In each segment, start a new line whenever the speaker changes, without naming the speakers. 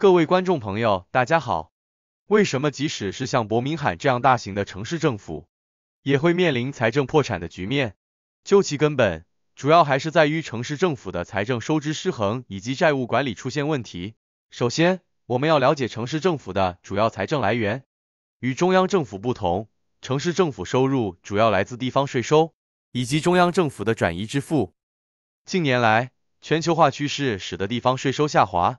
各位观众朋友，大家好。为什么即使是像伯明翰这样大型的城市政府，也会面临财政破产的局面？究其根本，主要还是在于城市政府的财政收支失衡以及债务管理出现问题。首先，我们要了解城市政府的主要财政来源。与中央政府不同，城市政府收入主要来自地方税收以及中央政府的转移支付。近年来，全球化趋势使得地方税收下滑。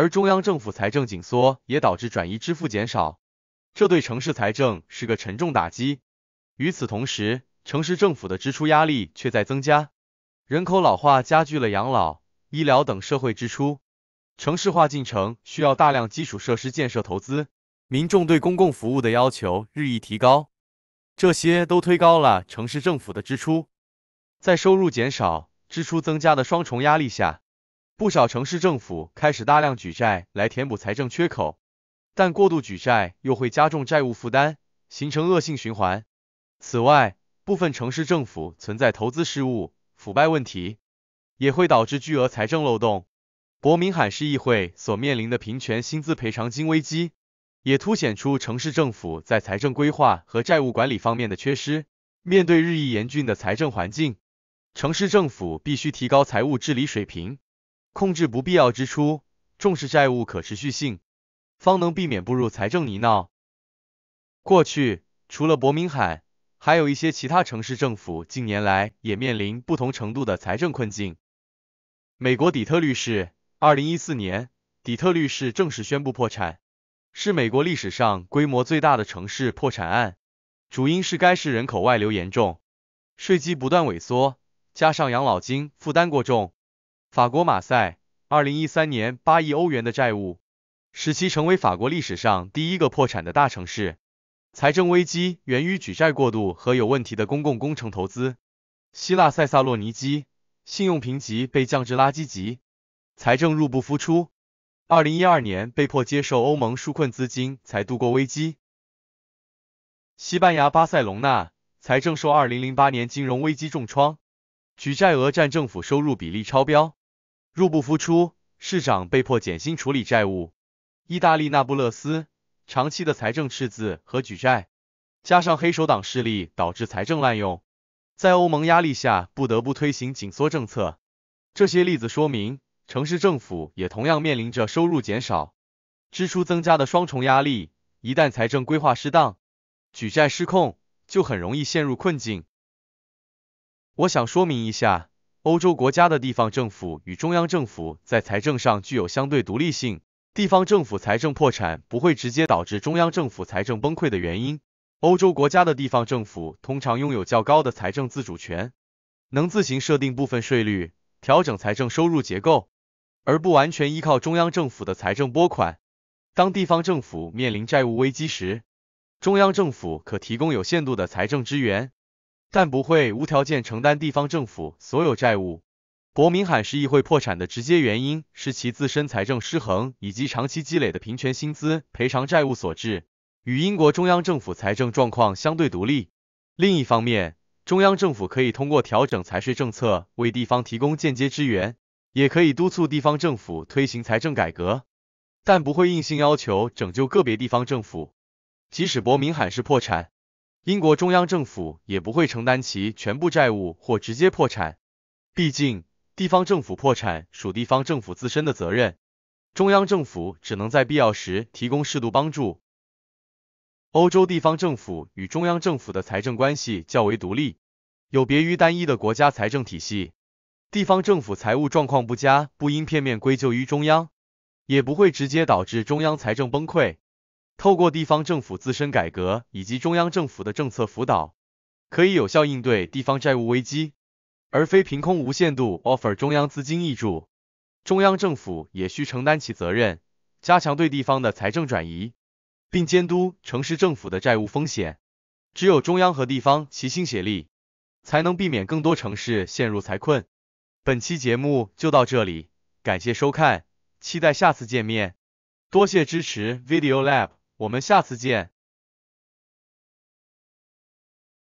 而中央政府财政紧缩也导致转移支付减少，这对城市财政是个沉重打击。与此同时，城市政府的支出压力却在增加。人口老化加剧了养老、医疗等社会支出，城市化进程需要大量基础设施建设投资，民众对公共服务的要求日益提高，这些都推高了城市政府的支出。在收入减少、支出增加的双重压力下。不少城市政府开始大量举债来填补财政缺口，但过度举债又会加重债务负担，形成恶性循环。此外，部分城市政府存在投资失误、腐败问题，也会导致巨额财政漏洞。伯明翰市议会所面临的平权薪资赔偿金危机，也凸显出城市政府在财政规划和债务管理方面的缺失。面对日益严峻的财政环境，城市政府必须提高财务治理水平。控制不必要支出，重视债务可持续性，方能避免步入财政泥淖。过去，除了伯明翰，还有一些其他城市政府近年来也面临不同程度的财政困境。美国底特律市，二零一四年，底特律市正式宣布破产，是美国历史上规模最大的城市破产案，主因是该市人口外流严重，税基不断萎缩，加上养老金负担过重。法国马赛，二零一三年八亿欧元的债务，使其成为法国历史上第一个破产的大城市。财政危机源于举债过度和有问题的公共工程投资。希腊塞萨洛尼基，信用评级被降至垃圾级，财政入不敷出。二零一二年被迫接受欧盟纾困资金才度过危机。西班牙巴塞隆纳，财政受二零零八年金融危机重创，举债额占政府收入比例超标。入不敷出，市长被迫减薪处理债务。意大利那不勒斯长期的财政赤字和举债，加上黑手党势力导致财政滥用，在欧盟压力下不得不推行紧缩政策。这些例子说明，城市政府也同样面临着收入减少、支出增加的双重压力。一旦财政规划失当、举债失控，就很容易陷入困境。我想说明一下。欧洲国家的地方政府与中央政府在财政上具有相对独立性，地方政府财政破产不会直接导致中央政府财政崩溃的原因。欧洲国家的地方政府通常拥有较高的财政自主权，能自行设定部分税率、调整财政收入结构，而不完全依靠中央政府的财政拨款。当地方政府面临债务危机时，中央政府可提供有限度的财政支援。但不会无条件承担地方政府所有债务。伯明翰市议会破产的直接原因是其自身财政失衡以及长期积累的平权薪资赔偿债务所致，与英国中央政府财政状况相对独立。另一方面，中央政府可以通过调整财税政策为地方提供间接支援，也可以督促地方政府推行财政改革，但不会硬性要求拯救个别地方政府。即使伯明翰市破产，英国中央政府也不会承担其全部债务或直接破产，毕竟地方政府破产属地方政府自身的责任，中央政府只能在必要时提供适度帮助。欧洲地方政府与中央政府的财政关系较为独立，有别于单一的国家财政体系，地方政府财务状况不佳，不应片面归咎于中央，也不会直接导致中央财政崩溃。透过地方政府自身改革以及中央政府的政策辅导，可以有效应对地方债务危机，而非凭空无限度 offer 中央资金益助。中央政府也需承担起责任，加强对地方的财政转移，并监督城市政府的债务风险。只有中央和地方齐心协力，才能避免更多城市陷入财困。本期节目就到这里，感谢收看，期待下次见面。多谢支持 Video Lab。我们下次见。